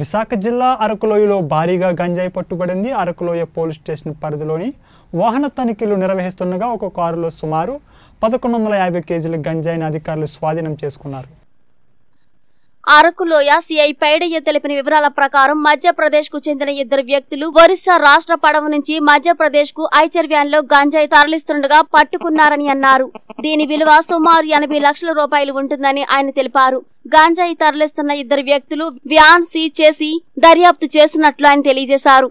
విశాఖ జిల్లా అరకులోయలో భారీగా గంజాయి పట్టుబడింది అరకులోయ పోలీస్ స్టేషన్ పరిధిలోని వాహన తనిఖీలు నిర్వహిస్తుండగా ఒక కారులో సుమారు పదకొండు వందల యాభై కేజీల గంజాయిని అధికారులు స్వాధీనం చేసుకున్నారు అరకులోయ సిఐ పైడయ్య తెలిపిన వివరాల ప్రకారం మధ్యప్రదేశ్ కు చెందిన ఇద్దరు వ్యక్తులు ఒరిస్సా రాష్ట్ర పడవ నుంచి మధ్యప్రదేశ్ కు ఐచర్ వ్యాన్ లో గంజాయి తరలిస్తుండగా పట్టుకున్నారని అన్నారు దీని విలువ సుమారు ఎనభై లక్షల రూపాయలు ఉంటుందని ఆయన తెలిపారు గాంజాయి తరలిస్తున్న ఇద్దరు వ్యక్తులు వ్యాన్ సీజ్ చేసి దర్యాప్తు చేస్తున్నట్లు ఆయన తెలియజేశారు